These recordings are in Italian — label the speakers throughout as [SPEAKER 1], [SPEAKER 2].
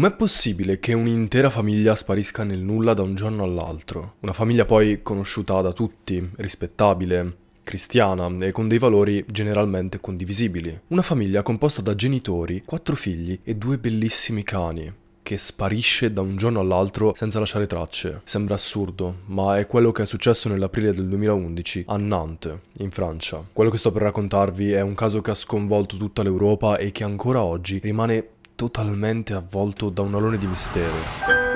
[SPEAKER 1] Com'è possibile che un'intera famiglia sparisca nel nulla da un giorno all'altro? Una famiglia poi conosciuta da tutti, rispettabile, cristiana e con dei valori generalmente condivisibili. Una famiglia composta da genitori, quattro figli e due bellissimi cani che sparisce da un giorno all'altro senza lasciare tracce. Sembra assurdo, ma è quello che è successo nell'aprile del 2011 a Nantes, in Francia. Quello che sto per raccontarvi è un caso che ha sconvolto tutta l'Europa e che ancora oggi rimane totalmente avvolto da un alone di mistero.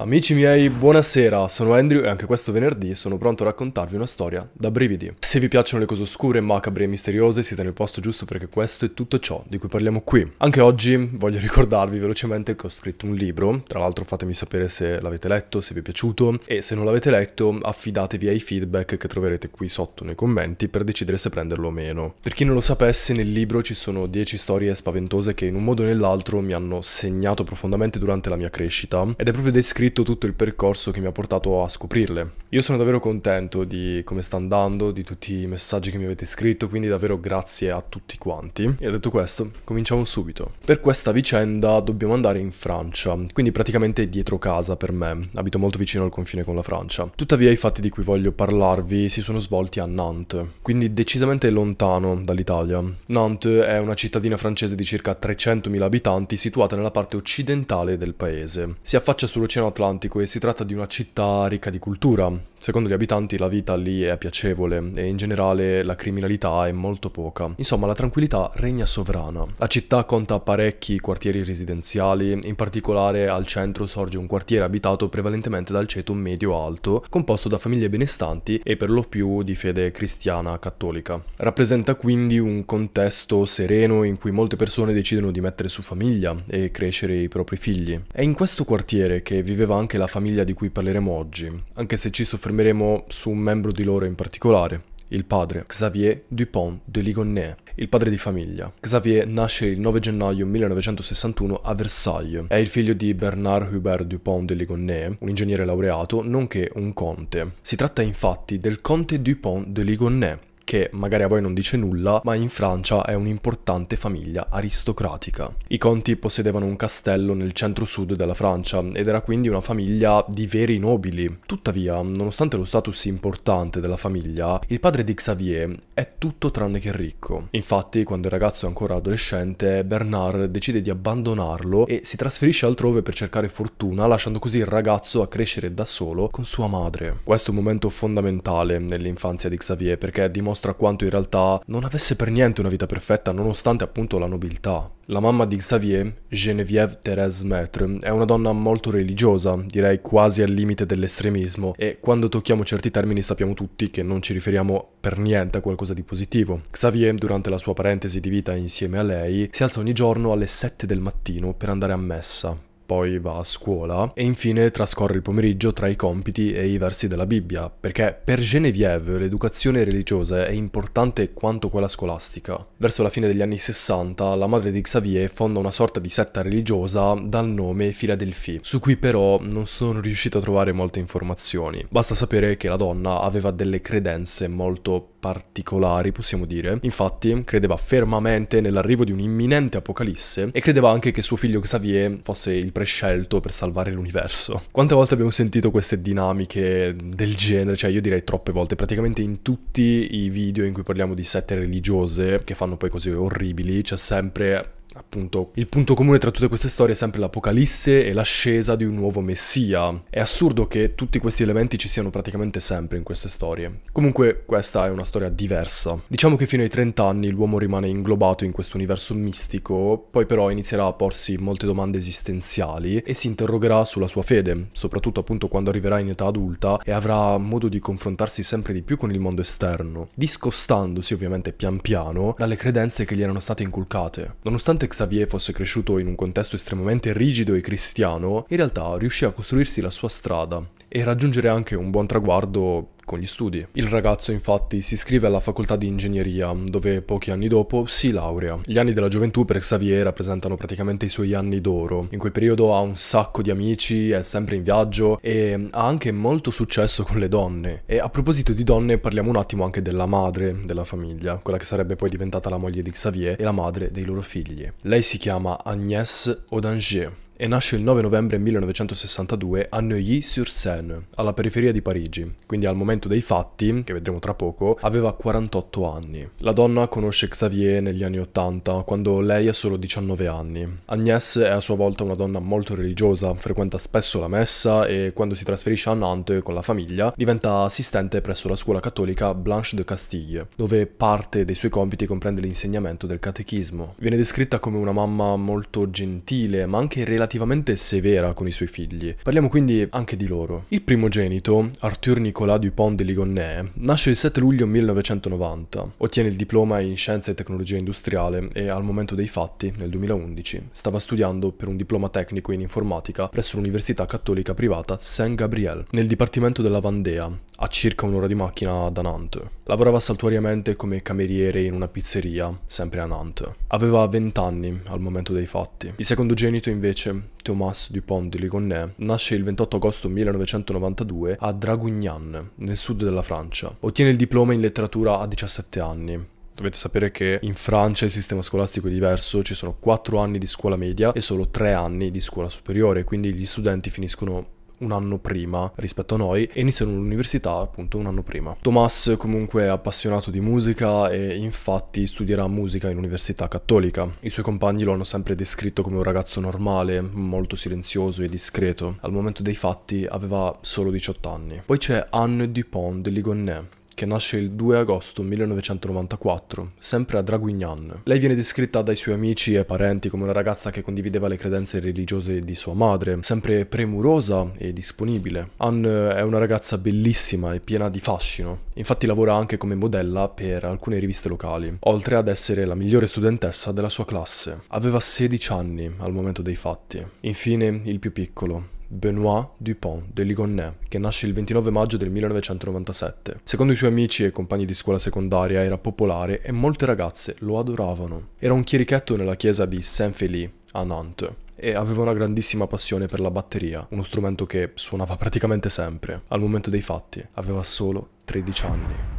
[SPEAKER 1] Amici miei, buonasera, sono Andrew e anche questo venerdì sono pronto a raccontarvi una storia da brividi. Se vi piacciono le cose oscure, macabre e misteriose, siete nel posto giusto perché questo è tutto ciò di cui parliamo qui. Anche oggi voglio ricordarvi velocemente che ho scritto un libro, tra l'altro fatemi sapere se l'avete letto, se vi è piaciuto e se non l'avete letto affidatevi ai feedback che troverete qui sotto nei commenti per decidere se prenderlo o meno. Per chi non lo sapesse, nel libro ci sono 10 storie spaventose che in un modo o nell'altro mi hanno segnato profondamente durante la mia crescita ed è proprio descritto scritto tutto il percorso che mi ha portato a scoprirle. Io sono davvero contento di come sta andando, di tutti i messaggi che mi avete scritto, quindi davvero grazie a tutti quanti. E detto questo, cominciamo subito. Per questa vicenda dobbiamo andare in Francia, quindi praticamente dietro casa per me. Abito molto vicino al confine con la Francia. Tuttavia i fatti di cui voglio parlarvi si sono svolti a Nantes, quindi decisamente lontano dall'Italia. Nantes è una cittadina francese di circa 300.000 abitanti situata nella parte occidentale del paese. Si affaccia sull'oceano Atlantico Atlantico e si tratta di una città ricca di cultura. Secondo gli abitanti la vita lì è piacevole e in generale la criminalità è molto poca. Insomma, la tranquillità regna sovrana. La città conta parecchi quartieri residenziali, in particolare al centro sorge un quartiere abitato prevalentemente dal ceto medio-alto, composto da famiglie benestanti e per lo più di fede cristiana cattolica. Rappresenta quindi un contesto sereno in cui molte persone decidono di mettere su famiglia e crescere i propri figli. È in questo quartiere che viveva aveva anche la famiglia di cui parleremo oggi, anche se ci soffermeremo su un membro di loro in particolare, il padre Xavier Dupont de Ligonnet, il padre di famiglia. Xavier nasce il 9 gennaio 1961 a Versailles. È il figlio di Bernard Hubert Dupont de Ligonnet, un ingegnere laureato, nonché un conte. Si tratta infatti del conte Dupont de Ligonnet, che magari a voi non dice nulla, ma in Francia è un'importante famiglia aristocratica. I conti possedevano un castello nel centro-sud della Francia ed era quindi una famiglia di veri nobili. Tuttavia, nonostante lo status importante della famiglia, il padre di Xavier è tutto tranne che ricco. Infatti, quando il ragazzo è ancora adolescente, Bernard decide di abbandonarlo e si trasferisce altrove per cercare fortuna, lasciando così il ragazzo a crescere da solo con sua madre. Questo è un momento fondamentale nell'infanzia di Xavier perché dimostra dimostra quanto in realtà non avesse per niente una vita perfetta nonostante appunto la nobiltà. La mamma di Xavier, Geneviève Thérèse Maître, è una donna molto religiosa, direi quasi al limite dell'estremismo, e quando tocchiamo certi termini sappiamo tutti che non ci riferiamo per niente a qualcosa di positivo. Xavier, durante la sua parentesi di vita insieme a lei, si alza ogni giorno alle 7 del mattino per andare a messa poi va a scuola e infine trascorre il pomeriggio tra i compiti e i versi della Bibbia, perché per Genevieve l'educazione religiosa è importante quanto quella scolastica. Verso la fine degli anni 60 la madre di Xavier fonda una sorta di setta religiosa dal nome Filadelfi, su cui però non sono riuscito a trovare molte informazioni. Basta sapere che la donna aveva delle credenze molto particolari, possiamo dire. Infatti, credeva fermamente nell'arrivo di un imminente apocalisse e credeva anche che suo figlio Xavier fosse il prescelto per salvare l'universo. Quante volte abbiamo sentito queste dinamiche del genere? Cioè io direi troppe volte, praticamente in tutti i video in cui parliamo di sette religiose, che fanno poi così orribili, c'è sempre appunto il punto comune tra tutte queste storie è sempre l'Apocalisse e l'ascesa di un nuovo Messia. È assurdo che tutti questi elementi ci siano praticamente sempre in queste storie. Comunque questa è una storia diversa. Diciamo che fino ai 30 anni l'uomo rimane inglobato in questo universo mistico, poi però inizierà a porsi molte domande esistenziali e si interrogerà sulla sua fede, soprattutto appunto quando arriverà in età adulta e avrà modo di confrontarsi sempre di più con il mondo esterno, discostandosi ovviamente pian piano dalle credenze che gli erano state inculcate. Nonostante nonostante Xavier fosse cresciuto in un contesto estremamente rigido e cristiano, in realtà riuscì a costruirsi la sua strada, e raggiungere anche un buon traguardo con gli studi. Il ragazzo infatti si iscrive alla facoltà di ingegneria, dove pochi anni dopo si laurea. Gli anni della gioventù per Xavier rappresentano praticamente i suoi anni d'oro. In quel periodo ha un sacco di amici, è sempre in viaggio e ha anche molto successo con le donne. E a proposito di donne parliamo un attimo anche della madre della famiglia, quella che sarebbe poi diventata la moglie di Xavier e la madre dei loro figli. Lei si chiama Agnès Audanger e nasce il 9 novembre 1962 a Neuilly-sur-Seine, alla periferia di Parigi, quindi al momento dei fatti, che vedremo tra poco, aveva 48 anni. La donna conosce Xavier negli anni 80, quando lei ha solo 19 anni. Agnès è a sua volta una donna molto religiosa, frequenta spesso la messa e quando si trasferisce a Nantes con la famiglia diventa assistente presso la scuola cattolica Blanche de Castille, dove parte dei suoi compiti comprende l'insegnamento del catechismo. Viene descritta come una mamma molto gentile, ma anche relativamente relativamente severa con i suoi figli. Parliamo quindi anche di loro. Il primogenito, Arthur Nicolas Dupont de Ligonnet, nasce il 7 luglio 1990. Ottiene il diploma in Scienza e Tecnologia Industriale e al momento dei fatti, nel 2011, stava studiando per un diploma tecnico in informatica presso l'Università Cattolica Privata Saint Gabriel, nel dipartimento della Vandea, a circa un'ora di macchina da Nantes. Lavorava saltuariamente come cameriere in una pizzeria, sempre a Nantes. Aveva 20 anni al momento dei fatti. Il secondogenito invece, Thomas Dupont de Ligonnè, nasce il 28 agosto 1992 a Dragugnan, nel sud della Francia. Ottiene il diploma in letteratura a 17 anni. Dovete sapere che in Francia il sistema scolastico è diverso, ci sono 4 anni di scuola media e solo 3 anni di scuola superiore, quindi gli studenti finiscono un anno prima rispetto a noi e iniziano l'università appunto un anno prima. Tomas comunque è appassionato di musica e infatti studierà musica in università cattolica. I suoi compagni lo hanno sempre descritto come un ragazzo normale, molto silenzioso e discreto. Al momento dei fatti aveva solo 18 anni. Poi c'è Anne Dupont de Ligonnet, che nasce il 2 agosto 1994, sempre a Draguignan. Lei viene descritta dai suoi amici e parenti come una ragazza che condivideva le credenze religiose di sua madre, sempre premurosa e disponibile. Anne è una ragazza bellissima e piena di fascino, infatti lavora anche come modella per alcune riviste locali, oltre ad essere la migliore studentessa della sua classe. Aveva 16 anni al momento dei fatti. Infine, il più piccolo, Benoît Dupont de Ligonnet, che nasce il 29 maggio del 1997. Secondo i suoi amici e compagni di scuola secondaria era popolare e molte ragazze lo adoravano. Era un chierichetto nella chiesa di saint félix a Nantes, e aveva una grandissima passione per la batteria, uno strumento che suonava praticamente sempre. Al momento dei fatti aveva solo 13 anni.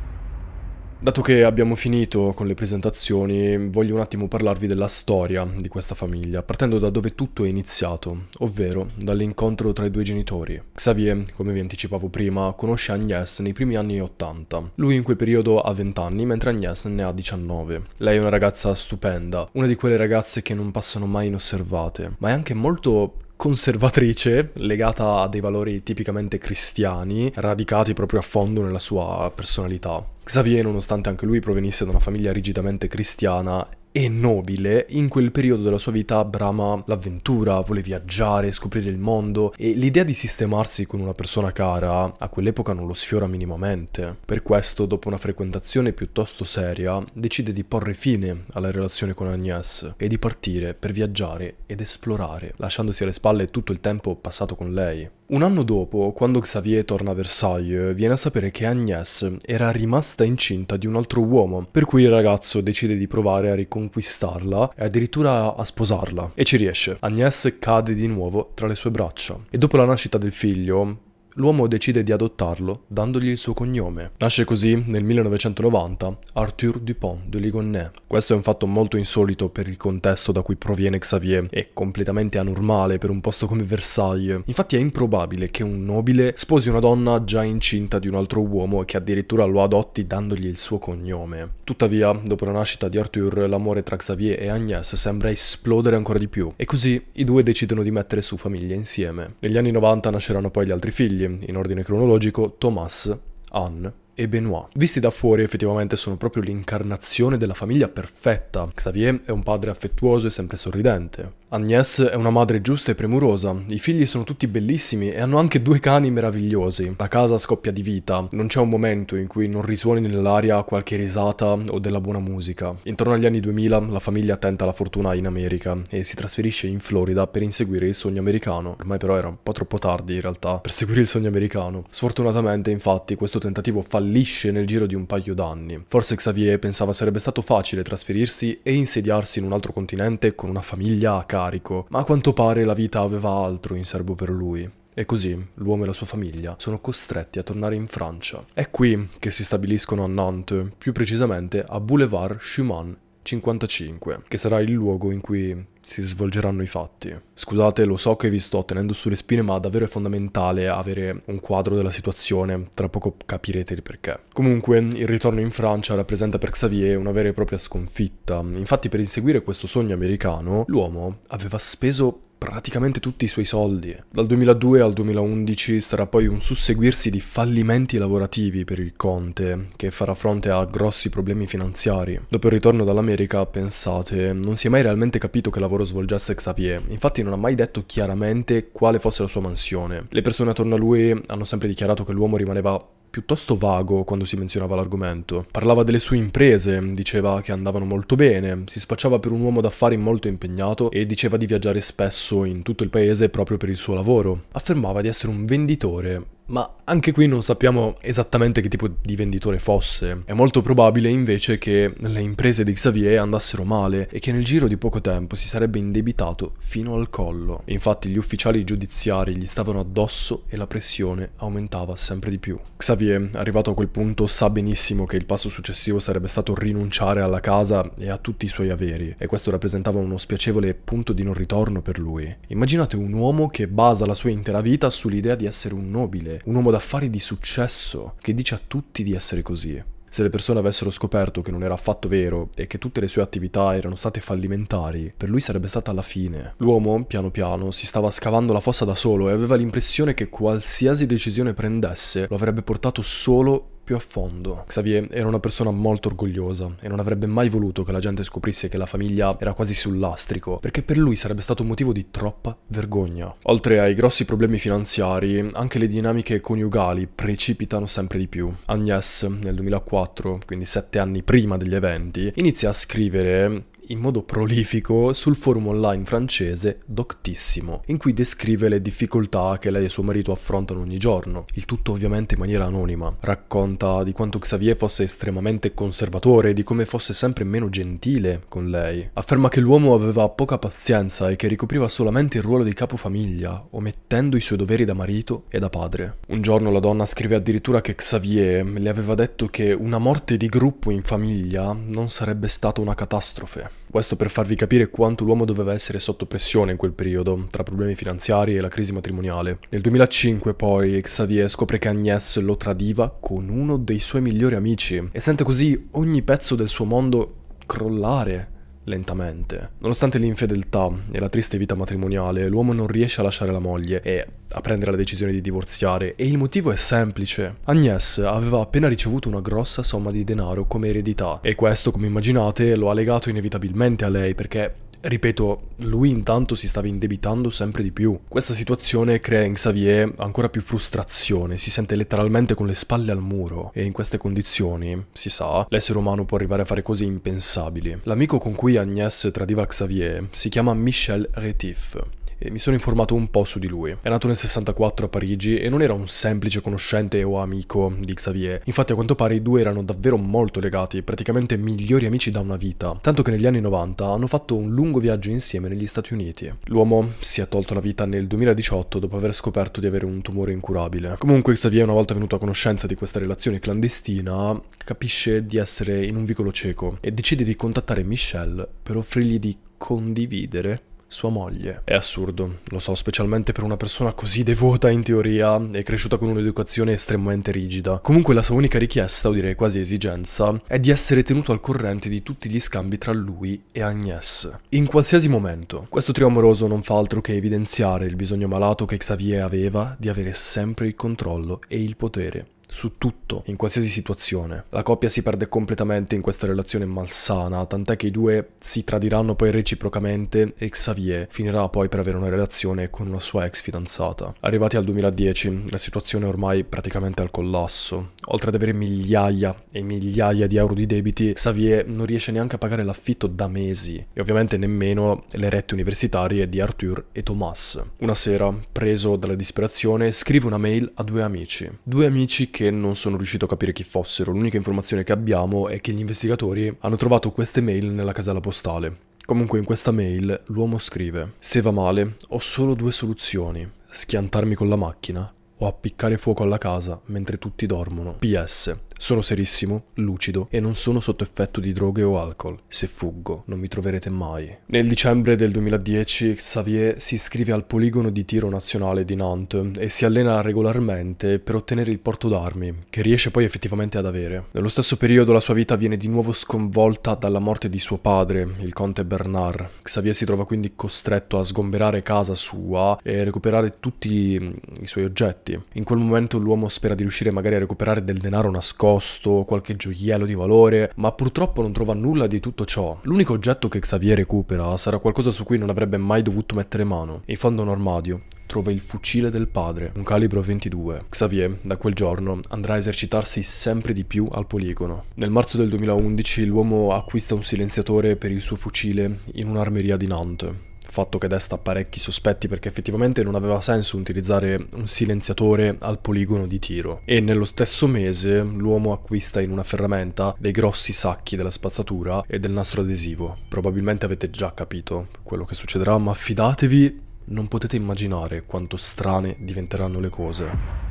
[SPEAKER 1] Dato che abbiamo finito con le presentazioni, voglio un attimo parlarvi della storia di questa famiglia, partendo da dove tutto è iniziato, ovvero dall'incontro tra i due genitori. Xavier, come vi anticipavo prima, conosce Agnès nei primi anni 80. Lui in quel periodo ha 20 anni, mentre Agnès ne ha 19. Lei è una ragazza stupenda, una di quelle ragazze che non passano mai inosservate, ma è anche molto conservatrice, legata a dei valori tipicamente cristiani, radicati proprio a fondo nella sua personalità. Xavier, nonostante anche lui provenisse da una famiglia rigidamente cristiana, e nobile, in quel periodo della sua vita brama l'avventura, vuole viaggiare, scoprire il mondo e l'idea di sistemarsi con una persona cara a quell'epoca non lo sfiora minimamente. Per questo, dopo una frequentazione piuttosto seria, decide di porre fine alla relazione con Agnès e di partire per viaggiare ed esplorare, lasciandosi alle spalle tutto il tempo passato con lei. Un anno dopo, quando Xavier torna a Versailles, viene a sapere che Agnès era rimasta incinta di un altro uomo, per cui il ragazzo decide di provare a riconquistarla e addirittura a sposarla. E ci riesce. Agnès cade di nuovo tra le sue braccia. E dopo la nascita del figlio, l'uomo decide di adottarlo dandogli il suo cognome. Nasce così nel 1990 Arthur Dupont de Ligonnet. Questo è un fatto molto insolito per il contesto da cui proviene Xavier e completamente anormale per un posto come Versailles. Infatti è improbabile che un nobile sposi una donna già incinta di un altro uomo e che addirittura lo adotti dandogli il suo cognome. Tuttavia, dopo la nascita di Arthur, l'amore tra Xavier e Agnès sembra esplodere ancora di più e così i due decidono di mettere su famiglia insieme. Negli anni 90 nasceranno poi gli altri figli figli, in ordine cronologico Thomas, Anne, e Benoit. Visti da fuori effettivamente sono proprio l'incarnazione della famiglia perfetta. Xavier è un padre affettuoso e sempre sorridente. Agnès è una madre giusta e premurosa, i figli sono tutti bellissimi e hanno anche due cani meravigliosi. La casa scoppia di vita, non c'è un momento in cui non risuoni nell'aria qualche risata o della buona musica. Intorno agli anni 2000 la famiglia tenta la fortuna in America e si trasferisce in Florida per inseguire il sogno americano. Ormai però era un po' troppo tardi in realtà per seguire il sogno americano. Sfortunatamente infatti questo tentativo fallisce fallisce nel giro di un paio d'anni. Forse Xavier pensava sarebbe stato facile trasferirsi e insediarsi in un altro continente con una famiglia a carico, ma a quanto pare la vita aveva altro in serbo per lui. E così l'uomo e la sua famiglia sono costretti a tornare in Francia. È qui che si stabiliscono a Nantes, più precisamente a Boulevard Schumann 55, che sarà il luogo in cui si svolgeranno i fatti. Scusate, lo so che vi sto tenendo sulle spine, ma davvero è fondamentale avere un quadro della situazione, tra poco capirete il perché. Comunque, il ritorno in Francia rappresenta per Xavier una vera e propria sconfitta. Infatti, per inseguire questo sogno americano, l'uomo aveva speso praticamente tutti i suoi soldi. Dal 2002 al 2011 sarà poi un susseguirsi di fallimenti lavorativi per il Conte, che farà fronte a grossi problemi finanziari. Dopo il ritorno dall'America, pensate, non si è mai realmente capito che lavoro svolgesse Xavier, infatti non ha mai detto chiaramente quale fosse la sua mansione. Le persone attorno a lui hanno sempre dichiarato che l'uomo rimaneva piuttosto vago quando si menzionava l'argomento. Parlava delle sue imprese, diceva che andavano molto bene, si spacciava per un uomo d'affari molto impegnato e diceva di viaggiare spesso in tutto il paese proprio per il suo lavoro. Affermava di essere un venditore, ma anche qui non sappiamo esattamente che tipo di venditore fosse. È molto probabile invece che le imprese di Xavier andassero male e che nel giro di poco tempo si sarebbe indebitato fino al collo. Infatti gli ufficiali giudiziari gli stavano addosso e la pressione aumentava sempre di più. Xavier, arrivato a quel punto, sa benissimo che il passo successivo sarebbe stato rinunciare alla casa e a tutti i suoi averi e questo rappresentava uno spiacevole punto di non ritorno per lui. Immaginate un uomo che basa la sua intera vita sull'idea di essere un nobile un uomo d'affari di successo che dice a tutti di essere così. Se le persone avessero scoperto che non era affatto vero e che tutte le sue attività erano state fallimentari, per lui sarebbe stata la fine. L'uomo, piano piano, si stava scavando la fossa da solo e aveva l'impressione che qualsiasi decisione prendesse lo avrebbe portato solo più a fondo. Xavier era una persona molto orgogliosa e non avrebbe mai voluto che la gente scoprisse che la famiglia era quasi sul lastrico, perché per lui sarebbe stato un motivo di troppa vergogna. Oltre ai grossi problemi finanziari, anche le dinamiche coniugali precipitano sempre di più. Agnès, nel 2004, quindi sette anni prima degli eventi, inizia a scrivere in modo prolifico sul forum online francese Doctissimo, in cui descrive le difficoltà che lei e suo marito affrontano ogni giorno, il tutto ovviamente in maniera anonima. Racconta di quanto Xavier fosse estremamente conservatore e di come fosse sempre meno gentile con lei. Afferma che l'uomo aveva poca pazienza e che ricopriva solamente il ruolo di capofamiglia, omettendo i suoi doveri da marito e da padre. Un giorno la donna scrive addirittura che Xavier le aveva detto che una morte di gruppo in famiglia non sarebbe stata una catastrofe. Questo per farvi capire quanto l'uomo doveva essere sotto pressione in quel periodo, tra problemi finanziari e la crisi matrimoniale. Nel 2005 poi Xavier scopre che Agnès lo tradiva con uno dei suoi migliori amici e sente così ogni pezzo del suo mondo crollare. Lentamente. Nonostante l'infedeltà e la triste vita matrimoniale, l'uomo non riesce a lasciare la moglie e a prendere la decisione di divorziare e il motivo è semplice. Agnès aveva appena ricevuto una grossa somma di denaro come eredità e questo, come immaginate, lo ha legato inevitabilmente a lei perché Ripeto, lui intanto si stava indebitando sempre di più. Questa situazione crea in Xavier ancora più frustrazione, si sente letteralmente con le spalle al muro e in queste condizioni, si sa, l'essere umano può arrivare a fare cose impensabili. L'amico con cui Agnès tradiva Xavier si chiama Michel Retif mi sono informato un po' su di lui. È nato nel 64 a Parigi e non era un semplice conoscente o amico di Xavier. Infatti a quanto pare i due erano davvero molto legati, praticamente migliori amici da una vita, tanto che negli anni 90 hanno fatto un lungo viaggio insieme negli Stati Uniti. L'uomo si è tolto la vita nel 2018 dopo aver scoperto di avere un tumore incurabile. Comunque Xavier una volta venuto a conoscenza di questa relazione clandestina capisce di essere in un vicolo cieco e decide di contattare Michelle per offrirgli di condividere sua moglie. È assurdo, lo so, specialmente per una persona così devota in teoria e cresciuta con un'educazione estremamente rigida. Comunque la sua unica richiesta, o direi quasi esigenza, è di essere tenuto al corrente di tutti gli scambi tra lui e Agnès. In qualsiasi momento. Questo trio amoroso non fa altro che evidenziare il bisogno malato che Xavier aveva di avere sempre il controllo e il potere su tutto, in qualsiasi situazione. La coppia si perde completamente in questa relazione malsana, tant'è che i due si tradiranno poi reciprocamente e Xavier finirà poi per avere una relazione con una sua ex fidanzata. Arrivati al 2010, la situazione è ormai praticamente al collasso. Oltre ad avere migliaia e migliaia di euro di debiti, Xavier non riesce neanche a pagare l'affitto da mesi e ovviamente nemmeno le rette universitarie di Arthur e Thomas. Una sera, preso dalla disperazione, scrive una mail a due amici. Due amici che che non sono riuscito a capire chi fossero. L'unica informazione che abbiamo è che gli investigatori hanno trovato queste mail nella casella postale. Comunque in questa mail l'uomo scrive Se va male, ho solo due soluzioni. Schiantarmi con la macchina o appiccare fuoco alla casa mentre tutti dormono. PS. Sono serissimo, lucido e non sono sotto effetto di droghe o alcol. Se fuggo, non mi troverete mai. Nel dicembre del 2010 Xavier si iscrive al poligono di tiro nazionale di Nantes e si allena regolarmente per ottenere il porto d'armi, che riesce poi effettivamente ad avere. Nello stesso periodo la sua vita viene di nuovo sconvolta dalla morte di suo padre, il conte Bernard. Xavier si trova quindi costretto a sgomberare casa sua e recuperare tutti mm, i suoi oggetti. In quel momento l'uomo spera di riuscire magari a recuperare del denaro nascosto nascosto, qualche gioiello di valore, ma purtroppo non trova nulla di tutto ciò. L'unico oggetto che Xavier recupera sarà qualcosa su cui non avrebbe mai dovuto mettere mano, in fondo a un armadio, trova il fucile del padre, un calibro 22. Xavier, da quel giorno, andrà a esercitarsi sempre di più al poligono. Nel marzo del 2011 l'uomo acquista un silenziatore per il suo fucile in un'armeria di Nantes fatto che desta parecchi sospetti perché effettivamente non aveva senso utilizzare un silenziatore al poligono di tiro. E nello stesso mese l'uomo acquista in una ferramenta dei grossi sacchi della spazzatura e del nastro adesivo. Probabilmente avete già capito quello che succederà, ma fidatevi, non potete immaginare quanto strane diventeranno le cose.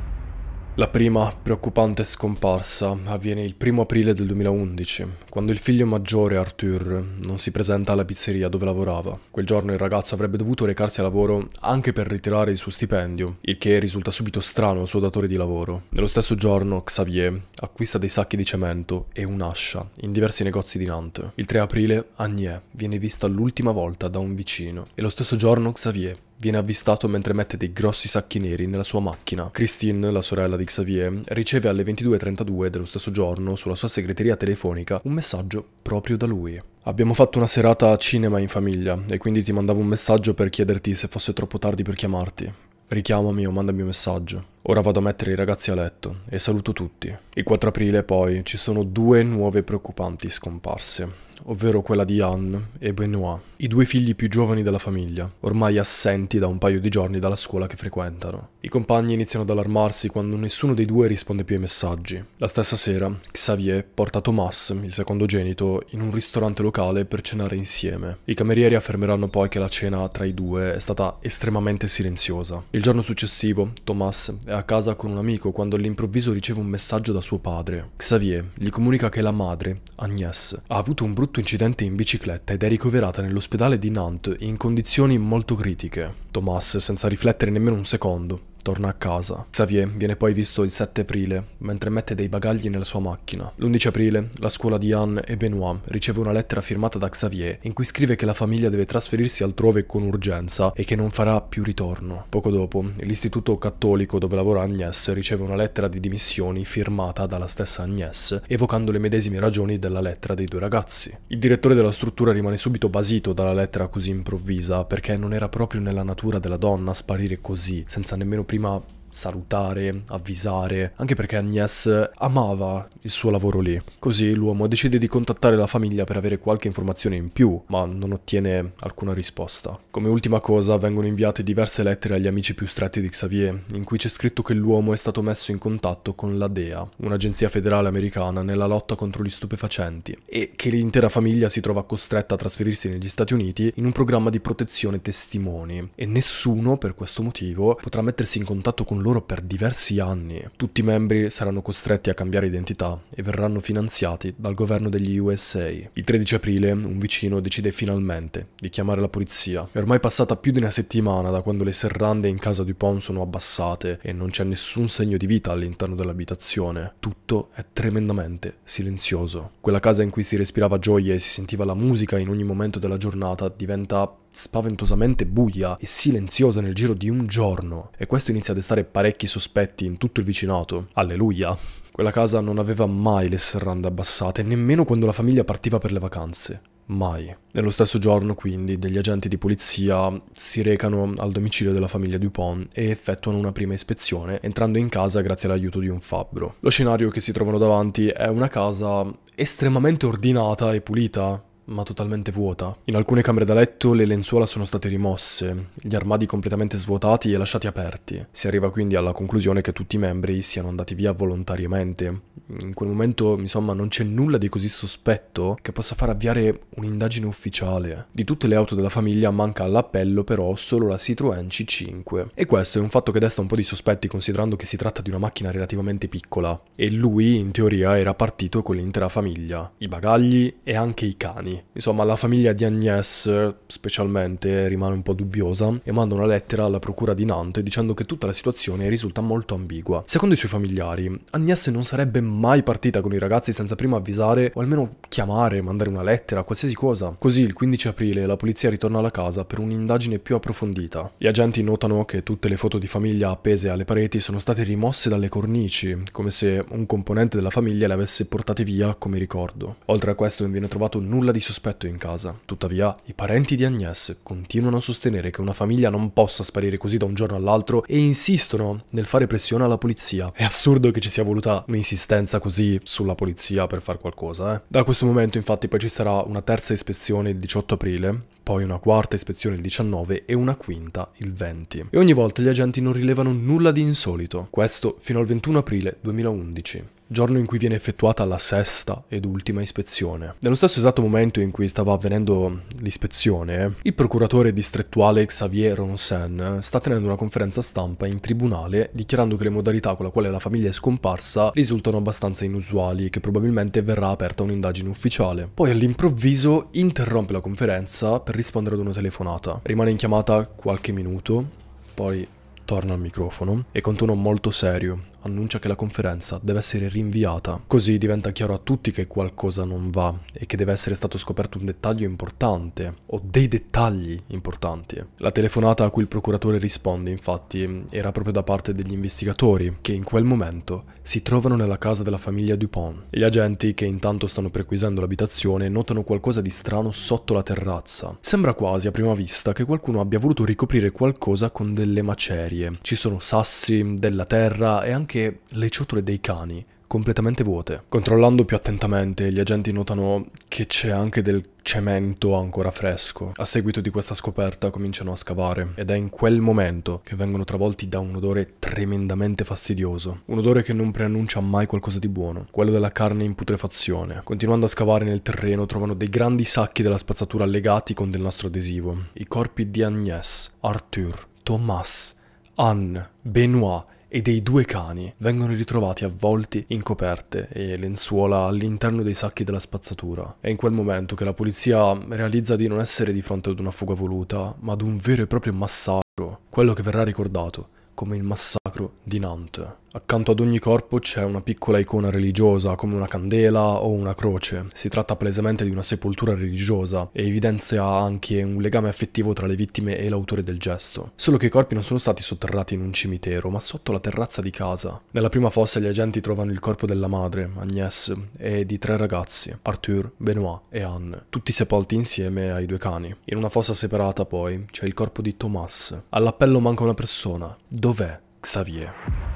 [SPEAKER 1] La prima preoccupante scomparsa avviene il 1 aprile del 2011, quando il figlio maggiore Arthur non si presenta alla pizzeria dove lavorava. Quel giorno il ragazzo avrebbe dovuto recarsi a lavoro anche per ritirare il suo stipendio, il che risulta subito strano al suo datore di lavoro. Nello stesso giorno Xavier acquista dei sacchi di cemento e un'ascia in diversi negozi di Nantes. Il 3 aprile Agnès viene vista l'ultima volta da un vicino e lo stesso giorno Xavier viene avvistato mentre mette dei grossi sacchi neri nella sua macchina. Christine, la sorella di Xavier, riceve alle 22.32 dello stesso giorno sulla sua segreteria telefonica un messaggio proprio da lui. Abbiamo fatto una serata a cinema in famiglia e quindi ti mandavo un messaggio per chiederti se fosse troppo tardi per chiamarti. Richiamami o mandami un messaggio. Ora vado a mettere i ragazzi a letto e saluto tutti. Il 4 aprile poi ci sono due nuove preoccupanti scomparse ovvero quella di Anne e Benoit, i due figli più giovani della famiglia, ormai assenti da un paio di giorni dalla scuola che frequentano. I compagni iniziano ad allarmarsi quando nessuno dei due risponde più ai messaggi. La stessa sera, Xavier porta Thomas, il secondogenito, in un ristorante locale per cenare insieme. I camerieri affermeranno poi che la cena tra i due è stata estremamente silenziosa. Il giorno successivo, Thomas è a casa con un amico quando all'improvviso riceve un messaggio da suo padre. Xavier gli comunica che la madre, Agnès, ha avuto un brutto brutto incidente in bicicletta ed è ricoverata nell'ospedale di Nantes in condizioni molto critiche. Thomas, senza riflettere nemmeno un secondo, torna a casa. Xavier viene poi visto il 7 aprile, mentre mette dei bagagli nella sua macchina. L'11 aprile, la scuola di Anne e Benoit riceve una lettera firmata da Xavier in cui scrive che la famiglia deve trasferirsi altrove con urgenza e che non farà più ritorno. Poco dopo, l'istituto cattolico dove lavora Agnès riceve una lettera di dimissioni firmata dalla stessa Agnès, evocando le medesime ragioni della lettera dei due ragazzi. Il direttore della struttura rimane subito basito dalla lettera così improvvisa, perché non era proprio nella natura della donna sparire così, senza nemmeno prima salutare, avvisare, anche perché Agnès amava il suo lavoro lì. Così l'uomo decide di contattare la famiglia per avere qualche informazione in più, ma non ottiene alcuna risposta. Come ultima cosa vengono inviate diverse lettere agli amici più stretti di Xavier, in cui c'è scritto che l'uomo è stato messo in contatto con la DEA, un'agenzia federale americana nella lotta contro gli stupefacenti, e che l'intera famiglia si trova costretta a trasferirsi negli Stati Uniti in un programma di protezione testimoni, e nessuno per questo motivo potrà mettersi in contatto con loro per diversi anni. Tutti i membri saranno costretti a cambiare identità e verranno finanziati dal governo degli USA. Il 13 aprile un vicino decide finalmente di chiamare la polizia. È ormai passata più di una settimana da quando le serrande in casa Dupont sono abbassate e non c'è nessun segno di vita all'interno dell'abitazione. Tutto è tremendamente silenzioso. Quella casa in cui si respirava gioia e si sentiva la musica in ogni momento della giornata diventa spaventosamente buia e silenziosa nel giro di un giorno e questo inizia a destare parecchi sospetti in tutto il vicinato. Alleluia! Quella casa non aveva mai le serrande abbassate, nemmeno quando la famiglia partiva per le vacanze. Mai. Nello stesso giorno, quindi, degli agenti di polizia si recano al domicilio della famiglia Dupont e effettuano una prima ispezione, entrando in casa grazie all'aiuto di un fabbro. Lo scenario che si trovano davanti è una casa estremamente ordinata e pulita, ma totalmente vuota. In alcune camere da letto le lenzuola sono state rimosse, gli armadi completamente svuotati e lasciati aperti. Si arriva quindi alla conclusione che tutti i membri siano andati via volontariamente. In quel momento, insomma, non c'è nulla di così sospetto che possa far avviare un'indagine ufficiale. Di tutte le auto della famiglia manca all'appello però solo la Citroën C5. E questo è un fatto che desta un po' di sospetti considerando che si tratta di una macchina relativamente piccola. E lui, in teoria, era partito con l'intera famiglia, i bagagli e anche i cani. Insomma, la famiglia di Agnès specialmente rimane un po' dubbiosa e manda una lettera alla procura di Nantes dicendo che tutta la situazione risulta molto ambigua. Secondo i suoi familiari, Agnès non sarebbe mai partita con i ragazzi senza prima avvisare o almeno chiamare, mandare una lettera, qualsiasi cosa. Così il 15 aprile la polizia ritorna alla casa per un'indagine più approfondita. Gli agenti notano che tutte le foto di famiglia appese alle pareti sono state rimosse dalle cornici, come se un componente della famiglia le avesse portate via come ricordo. Oltre a questo non viene trovato nulla di sospetto in casa. Tuttavia, i parenti di Agnès continuano a sostenere che una famiglia non possa sparire così da un giorno all'altro e insistono nel fare pressione alla polizia. È assurdo che ci sia voluta un'insistenza così sulla polizia per far qualcosa, eh. Da questo momento, infatti, poi ci sarà una terza ispezione il 18 aprile, poi una quarta ispezione il 19 e una quinta il 20. E ogni volta gli agenti non rilevano nulla di insolito. Questo fino al 21 aprile 2011 giorno in cui viene effettuata la sesta ed ultima ispezione. Nello stesso esatto momento in cui stava avvenendo l'ispezione, il procuratore distrettuale Xavier Ronsen sta tenendo una conferenza stampa in tribunale dichiarando che le modalità con la quale la famiglia è scomparsa risultano abbastanza inusuali e che probabilmente verrà aperta un'indagine ufficiale. Poi all'improvviso interrompe la conferenza per rispondere ad una telefonata. Rimane in chiamata qualche minuto, poi torna al microfono e con tono molto serio annuncia che la conferenza deve essere rinviata. Così diventa chiaro a tutti che qualcosa non va e che deve essere stato scoperto un dettaglio importante, o dei dettagli importanti. La telefonata a cui il procuratore risponde infatti era proprio da parte degli investigatori, che in quel momento si trovano nella casa della famiglia Dupont. Gli agenti, che intanto stanno perquisendo l'abitazione, notano qualcosa di strano sotto la terrazza. Sembra quasi a prima vista che qualcuno abbia voluto ricoprire qualcosa con delle macerie. Ci sono sassi, della terra e anche le ciotole dei cani completamente vuote. Controllando più attentamente, gli agenti notano che c'è anche del cemento ancora fresco. A seguito di questa scoperta cominciano a scavare ed è in quel momento che vengono travolti da un odore tremendamente fastidioso, un odore che non preannuncia mai qualcosa di buono, quello della carne in putrefazione. Continuando a scavare nel terreno trovano dei grandi sacchi della spazzatura legati con del nostro adesivo, i corpi di Agnès, Arthur, Thomas, Anne, Benoit e dei due cani vengono ritrovati avvolti in coperte e lenzuola all'interno dei sacchi della spazzatura. È in quel momento che la polizia realizza di non essere di fronte ad una fuga voluta, ma ad un vero e proprio massacro, quello che verrà ricordato come il massacro di Nantes. Accanto ad ogni corpo c'è una piccola icona religiosa, come una candela o una croce. Si tratta palesemente di una sepoltura religiosa e evidenzia anche un legame affettivo tra le vittime e l'autore del gesto. Solo che i corpi non sono stati sotterrati in un cimitero, ma sotto la terrazza di casa. Nella prima fossa gli agenti trovano il corpo della madre, Agnès, e di tre ragazzi, Arthur, Benoit e Anne, tutti sepolti insieme ai due cani. In una fossa separata poi c'è il corpo di Thomas. All'appello manca una persona. Dov'è Xavier?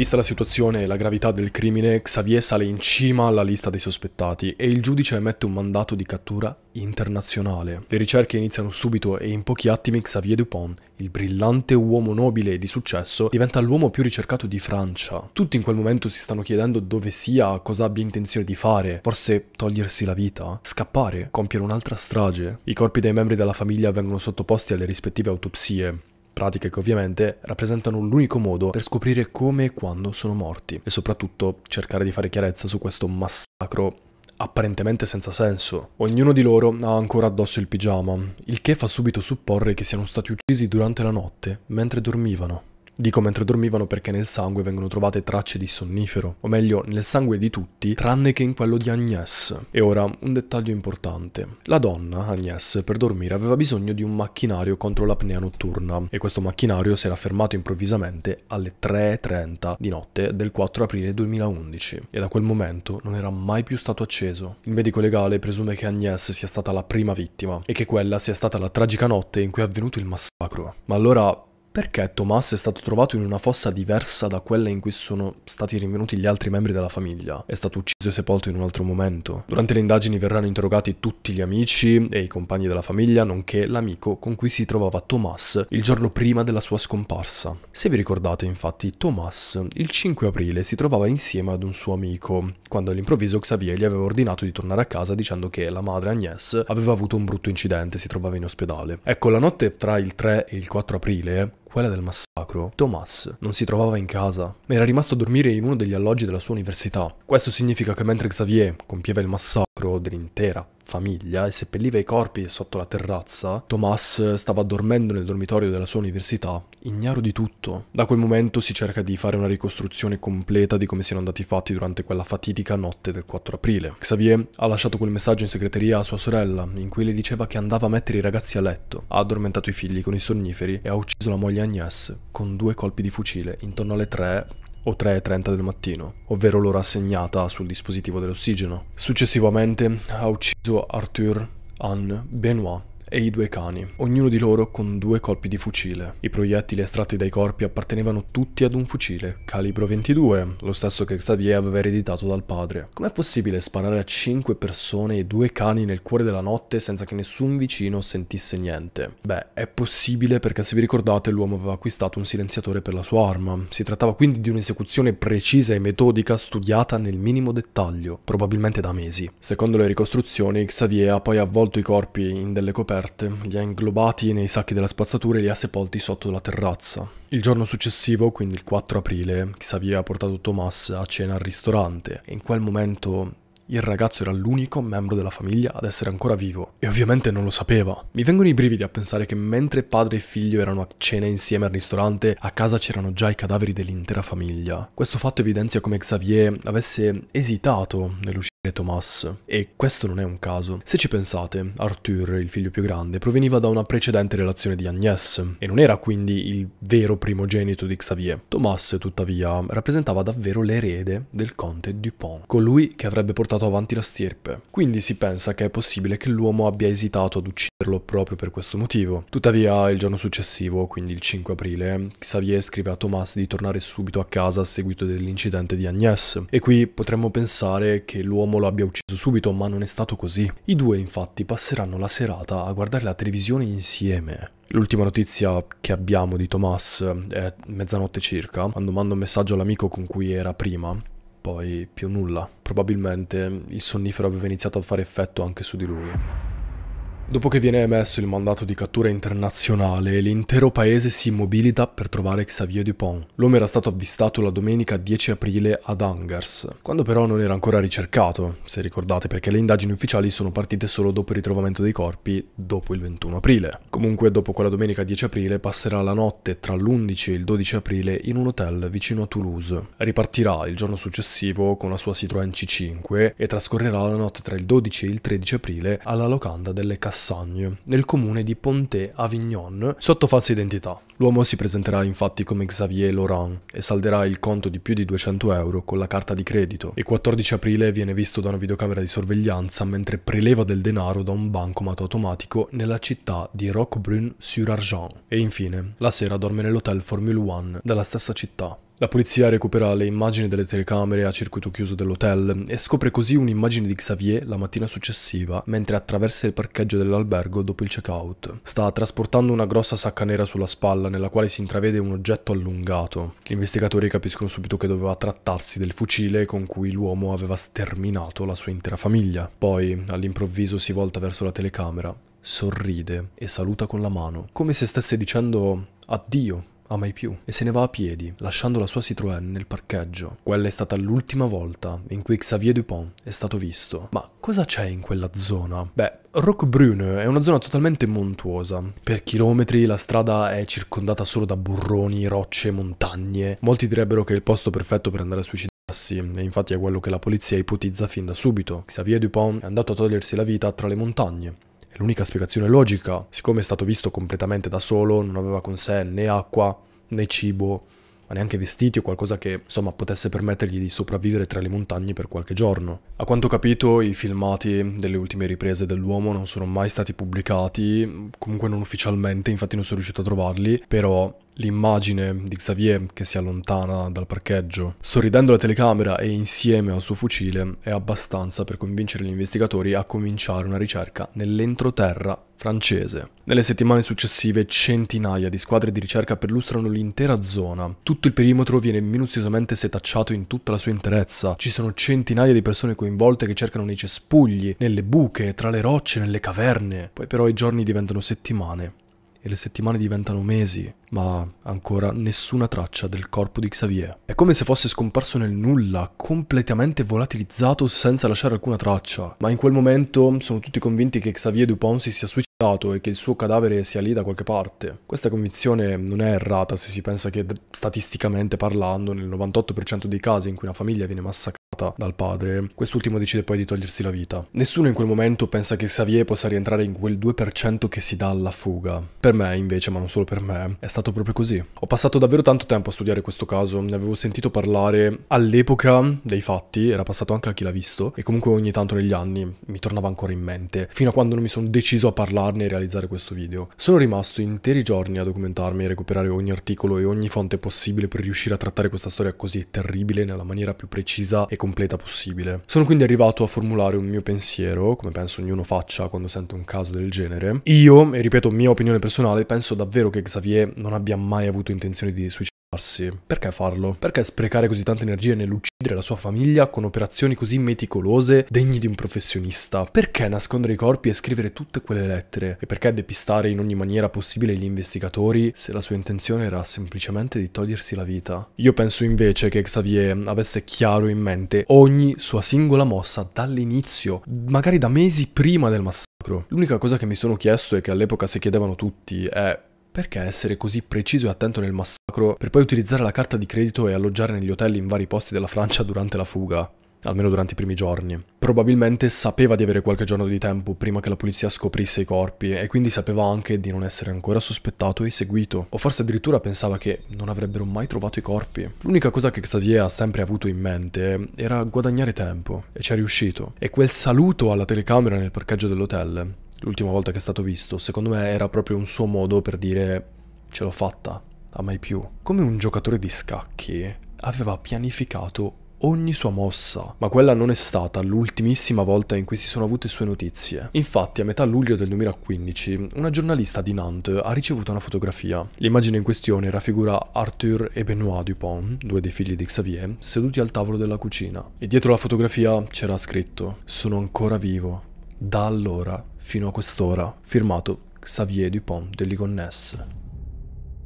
[SPEAKER 1] Vista la situazione e la gravità del crimine, Xavier sale in cima alla lista dei sospettati e il giudice emette un mandato di cattura internazionale. Le ricerche iniziano subito e in pochi attimi Xavier Dupont, il brillante uomo nobile e di successo, diventa l'uomo più ricercato di Francia. Tutti in quel momento si stanno chiedendo dove sia, cosa abbia intenzione di fare, forse togliersi la vita, scappare, compiere un'altra strage. I corpi dei membri della famiglia vengono sottoposti alle rispettive autopsie pratiche che ovviamente rappresentano l'unico modo per scoprire come e quando sono morti e soprattutto cercare di fare chiarezza su questo massacro apparentemente senza senso. Ognuno di loro ha ancora addosso il pigiama, il che fa subito supporre che siano stati uccisi durante la notte, mentre dormivano. Dico mentre dormivano perché nel sangue vengono trovate tracce di sonnifero, o meglio nel sangue di tutti, tranne che in quello di Agnès. E ora un dettaglio importante. La donna, Agnès, per dormire aveva bisogno di un macchinario contro l'apnea notturna e questo macchinario si era fermato improvvisamente alle 3.30 di notte del 4 aprile 2011 e da quel momento non era mai più stato acceso. Il medico legale presume che Agnès sia stata la prima vittima e che quella sia stata la tragica notte in cui è avvenuto il massacro. Ma allora perché Thomas è stato trovato in una fossa diversa da quella in cui sono stati rinvenuti gli altri membri della famiglia? È stato ucciso e sepolto in un altro momento? Durante le indagini verranno interrogati tutti gli amici e i compagni della famiglia, nonché l'amico con cui si trovava Thomas il giorno prima della sua scomparsa. Se vi ricordate, infatti, Thomas il 5 aprile si trovava insieme ad un suo amico, quando all'improvviso Xavier gli aveva ordinato di tornare a casa dicendo che la madre Agnès aveva avuto un brutto incidente si trovava in ospedale. Ecco, la notte tra il 3 e il 4 aprile Fuera del Mas. simulacro, Thomas non si trovava in casa, ma era rimasto a dormire in uno degli alloggi della sua università. Questo significa che mentre Xavier compieva il massacro dell'intera famiglia e seppelliva i corpi sotto la terrazza, Thomas stava dormendo nel dormitorio della sua università, ignaro di tutto. Da quel momento si cerca di fare una ricostruzione completa di come siano andati fatti durante quella fatidica notte del 4 aprile. Xavier ha lasciato quel messaggio in segreteria a sua sorella, in cui le diceva che andava a mettere i ragazzi a letto, ha addormentato i figli con i sonniferi e ha ucciso la moglie Agnès con due colpi di fucile intorno alle 3 o 3.30 del mattino, ovvero l'ora segnata sul dispositivo dell'ossigeno. Successivamente ha ucciso Arthur Anne Benoit e i due cani, ognuno di loro con due colpi di fucile. I proiettili estratti dai corpi appartenevano tutti ad un fucile, calibro 22, lo stesso che Xavier aveva ereditato dal padre. Com'è possibile sparare a 5 persone e due cani nel cuore della notte senza che nessun vicino sentisse niente? Beh, è possibile perché se vi ricordate l'uomo aveva acquistato un silenziatore per la sua arma. Si trattava quindi di un'esecuzione precisa e metodica studiata nel minimo dettaglio, probabilmente da mesi. Secondo le ricostruzioni, Xavier ha poi avvolto i corpi in delle coperte coperte, li ha inglobati nei sacchi della spazzatura e li ha sepolti sotto la terrazza. Il giorno successivo, quindi il 4 aprile, Xavier ha portato Thomas a cena al ristorante e in quel momento il ragazzo era l'unico membro della famiglia ad essere ancora vivo e ovviamente non lo sapeva. Mi vengono i brividi a pensare che mentre padre e figlio erano a cena insieme al ristorante, a casa c'erano già i cadaveri dell'intera famiglia. Questo fatto evidenzia come Xavier avesse esitato nell'uscita Thomas. E questo non è un caso. Se ci pensate, Arthur, il figlio più grande, proveniva da una precedente relazione di Agnès e non era quindi il vero primogenito di Xavier. Thomas, tuttavia, rappresentava davvero l'erede del conte Dupont, colui che avrebbe portato avanti la stirpe. Quindi si pensa che è possibile che l'uomo abbia esitato ad ucciderlo proprio per questo motivo. Tuttavia, il giorno successivo, quindi il 5 aprile, Xavier scrive a Thomas di tornare subito a casa a seguito dell'incidente di Agnès e qui potremmo pensare che l'uomo uomo lo abbia ucciso subito, ma non è stato così. I due infatti passeranno la serata a guardare la televisione insieme. L'ultima notizia che abbiamo di Thomas eh, è mezzanotte circa, quando manda un messaggio all'amico con cui era prima, poi più nulla. Probabilmente il sonnifero aveva iniziato a fare effetto anche su di lui. Dopo che viene emesso il mandato di cattura internazionale, l'intero paese si mobilita per trovare Xavier Dupont. L'uomo era stato avvistato la domenica 10 aprile ad Angers, quando però non era ancora ricercato, se ricordate, perché le indagini ufficiali sono partite solo dopo il ritrovamento dei corpi, dopo il 21 aprile. Comunque, dopo quella domenica 10 aprile, passerà la notte tra l'11 e il 12 aprile in un hotel vicino a Toulouse. Ripartirà il giorno successivo con la sua Citroën C5 e trascorrerà la notte tra il 12 e il 13 aprile alla locanda delle Cassine. Cassagne, nel comune di Ponté avignon sotto falsa identità. L'uomo si presenterà infatti come Xavier Laurent e salderà il conto di più di 200 euro con la carta di credito. Il 14 aprile viene visto da una videocamera di sorveglianza mentre preleva del denaro da un bancomat automatico nella città di Roquebrune-sur-Argent. E infine, la sera dorme nell'hotel Formule 1 della stessa città. La polizia recupera le immagini delle telecamere a circuito chiuso dell'hotel e scopre così un'immagine di Xavier la mattina successiva mentre attraversa il parcheggio dell'albergo dopo il checkout. Sta trasportando una grossa sacca nera sulla spalla nella quale si intravede un oggetto allungato. Gli investigatori capiscono subito che doveva trattarsi del fucile con cui l'uomo aveva sterminato la sua intera famiglia. Poi, all'improvviso, si volta verso la telecamera, sorride e saluta con la mano, come se stesse dicendo addio Ah, mai più. E se ne va a piedi, lasciando la sua Citroën nel parcheggio. Quella è stata l'ultima volta in cui Xavier Dupont è stato visto. Ma cosa c'è in quella zona? Beh, Roquebrune è una zona totalmente montuosa. Per chilometri la strada è circondata solo da burroni, rocce, montagne. Molti direbbero che è il posto perfetto per andare a suicidare e infatti è quello che la polizia ipotizza fin da subito. Xavier Dupont è andato a togliersi la vita tra le montagne. L'unica spiegazione logica, siccome è stato visto completamente da solo, non aveva con sé né acqua né cibo, ma neanche vestiti o qualcosa che insomma potesse permettergli di sopravvivere tra le montagne per qualche giorno. A quanto ho capito i filmati delle ultime riprese dell'uomo non sono mai stati pubblicati, comunque non ufficialmente, infatti non sono riuscito a trovarli, però l'immagine di Xavier che si allontana dal parcheggio, sorridendo alla telecamera e insieme al suo fucile, è abbastanza per convincere gli investigatori a cominciare una ricerca nell'entroterra francese. Nelle settimane successive centinaia di squadre di ricerca perlustrano l'intera zona. Tutto il perimetro viene minuziosamente setacciato in tutta la sua interezza. Ci sono centinaia di persone coinvolte che cercano nei cespugli, nelle buche, tra le rocce, nelle caverne. Poi però i giorni diventano settimane e le settimane diventano mesi, ma ancora nessuna traccia del corpo di Xavier. È come se fosse scomparso nel nulla, completamente volatilizzato senza lasciare alcuna traccia. Ma in quel momento sono tutti convinti che Xavier Dupont si sia suicidato e che il suo cadavere sia lì da qualche parte. Questa convinzione non è errata se si pensa che statisticamente parlando nel 98% dei casi in cui una famiglia viene massacrata dal padre, quest'ultimo decide poi di togliersi la vita. Nessuno in quel momento pensa che Xavier possa rientrare in quel 2% che si dà alla fuga. Per me invece, ma non solo per me, è stato proprio così. Ho passato davvero tanto tempo a studiare questo caso, ne avevo sentito parlare all'epoca dei fatti, era passato anche a chi l'ha visto, e comunque ogni tanto negli anni mi tornava ancora in mente, fino a quando non mi sono deciso a parlare documentarmi e realizzare questo video. Sono rimasto interi giorni a documentarmi e recuperare ogni articolo e ogni fonte possibile per riuscire a trattare questa storia così terribile nella maniera più precisa e completa possibile. Sono quindi arrivato a formulare un mio pensiero, come penso ognuno faccia quando sente un caso del genere. Io, e ripeto mia opinione personale, penso davvero che Xavier non abbia mai avuto intenzione di suicidarsi perché farlo? Perché sprecare così tanta energia nell'uccidere la sua famiglia con operazioni così meticolose, degne di un professionista? Perché nascondere i corpi e scrivere tutte quelle lettere? E perché depistare in ogni maniera possibile gli investigatori se la sua intenzione era semplicemente di togliersi la vita? Io penso invece che Xavier avesse chiaro in mente ogni sua singola mossa dall'inizio, magari da mesi prima del massacro. L'unica cosa che mi sono chiesto e che all'epoca si chiedevano tutti è perché essere così preciso e attento nel massacro per poi utilizzare la carta di credito e alloggiare negli hotel in vari posti della Francia durante la fuga? almeno durante i primi giorni. Probabilmente sapeva di avere qualche giorno di tempo prima che la polizia scoprisse i corpi e quindi sapeva anche di non essere ancora sospettato e seguito, o forse addirittura pensava che non avrebbero mai trovato i corpi. L'unica cosa che Xavier ha sempre avuto in mente era guadagnare tempo, e ci è riuscito. E quel saluto alla telecamera nel parcheggio dell'hotel l'ultima volta che è stato visto, secondo me era proprio un suo modo per dire ce l'ho fatta, a mai più. Come un giocatore di scacchi aveva pianificato ogni sua mossa, ma quella non è stata l'ultimissima volta in cui si sono avute sue notizie. Infatti, a metà luglio del 2015, una giornalista di Nantes ha ricevuto una fotografia. L'immagine in questione raffigura Arthur e Benoît Dupont, due dei figli di Xavier, seduti al tavolo della cucina. E dietro la fotografia c'era scritto: Sono ancora vivo da allora fino a quest'ora, firmato Xavier Dupont dell'Iconnes.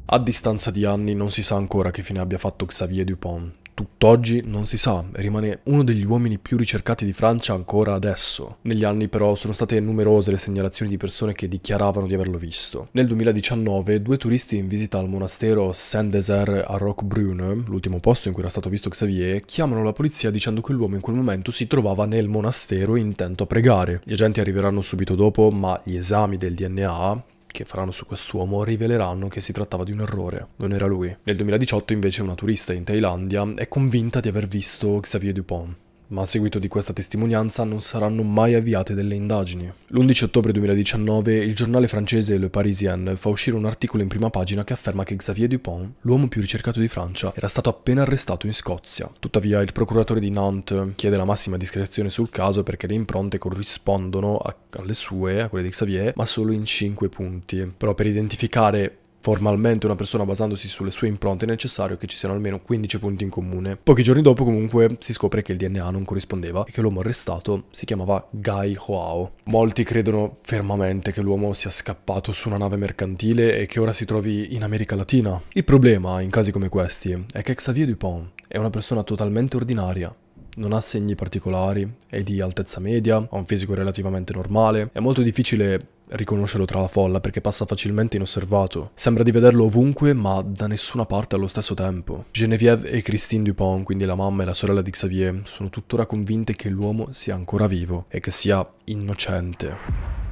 [SPEAKER 1] A distanza di anni non si sa ancora che fine abbia fatto Xavier Dupont tutt'oggi non si sa, rimane uno degli uomini più ricercati di Francia ancora adesso. Negli anni però sono state numerose le segnalazioni di persone che dichiaravano di averlo visto. Nel 2019 due turisti in visita al monastero Saint-Désert a Roquebrune, l'ultimo posto in cui era stato visto Xavier, chiamano la polizia dicendo che l'uomo in quel momento si trovava nel monastero intento a pregare. Gli agenti arriveranno subito dopo, ma gli esami del DNA che faranno su quest'uomo riveleranno che si trattava di un errore, non era lui. Nel 2018 invece una turista in Thailandia è convinta di aver visto Xavier Dupont ma a seguito di questa testimonianza non saranno mai avviate delle indagini. L'11 ottobre 2019 il giornale francese Le Parisien fa uscire un articolo in prima pagina che afferma che Xavier Dupont, l'uomo più ricercato di Francia, era stato appena arrestato in Scozia. Tuttavia il procuratore di Nantes chiede la massima discrezione sul caso perché le impronte corrispondono a, alle sue, a quelle di Xavier, ma solo in 5 punti. Però per identificare formalmente una persona basandosi sulle sue impronte è necessario che ci siano almeno 15 punti in comune. Pochi giorni dopo comunque si scopre che il DNA non corrispondeva e che l'uomo arrestato si chiamava Guy Hoao. Molti credono fermamente che l'uomo sia scappato su una nave mercantile e che ora si trovi in America Latina. Il problema in casi come questi è che Xavier Dupont è una persona totalmente ordinaria non ha segni particolari, è di altezza media, ha un fisico relativamente normale, è molto difficile riconoscerlo tra la folla perché passa facilmente inosservato. Sembra di vederlo ovunque ma da nessuna parte allo stesso tempo. Geneviève e Christine Dupont, quindi la mamma e la sorella di Xavier, sono tuttora convinte che l'uomo sia ancora vivo e che sia innocente.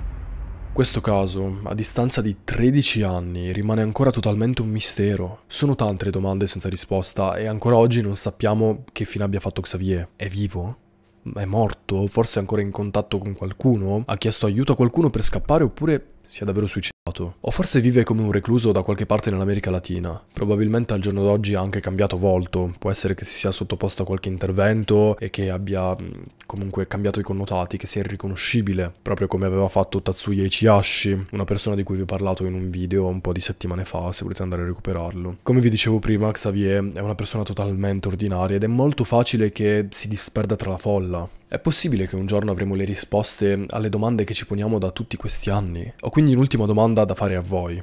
[SPEAKER 1] Questo caso, a distanza di 13 anni, rimane ancora totalmente un mistero. Sono tante le domande senza risposta e ancora oggi non sappiamo che fine abbia fatto Xavier. È vivo? È morto? Forse è ancora in contatto con qualcuno? Ha chiesto aiuto a qualcuno per scappare oppure sia davvero suicidato. O forse vive come un recluso da qualche parte nell'America Latina. Probabilmente al giorno d'oggi ha anche cambiato volto. Può essere che si sia sottoposto a qualche intervento e che abbia mm, comunque cambiato i connotati, che sia irriconoscibile, proprio come aveva fatto Tatsuya Ichiyashi, una persona di cui vi ho parlato in un video un po' di settimane fa, se volete andare a recuperarlo. Come vi dicevo prima, Xavier è una persona totalmente ordinaria ed è molto facile che si disperda tra la folla. È possibile che un giorno avremo le risposte alle domande che ci poniamo da tutti questi anni? Ho quindi un'ultima domanda da fare a voi,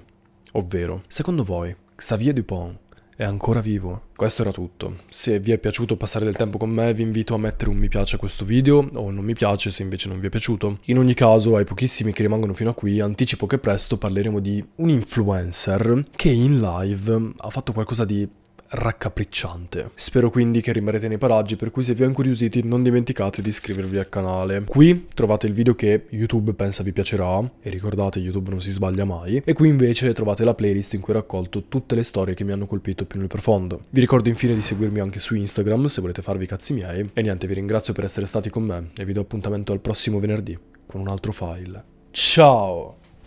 [SPEAKER 1] ovvero, secondo voi, Xavier Dupont è ancora vivo. Questo era tutto. Se vi è piaciuto passare del tempo con me vi invito a mettere un mi piace a questo video o non mi piace se invece non vi è piaciuto. In ogni caso ai pochissimi che rimangono fino a qui anticipo che presto parleremo di un influencer che in live ha fatto qualcosa di raccapricciante. Spero quindi che rimarrete nei paraggi, per cui se vi ho incuriositi non dimenticate di iscrivervi al canale. Qui trovate il video che YouTube pensa vi piacerà, e ricordate YouTube non si sbaglia mai, e qui invece trovate la playlist in cui ho raccolto tutte le storie che mi hanno colpito più nel profondo. Vi ricordo infine di seguirmi anche su Instagram se volete farvi i cazzi miei, e niente, vi ringrazio per essere stati con me, e vi do appuntamento al prossimo venerdì con un altro file. Ciao!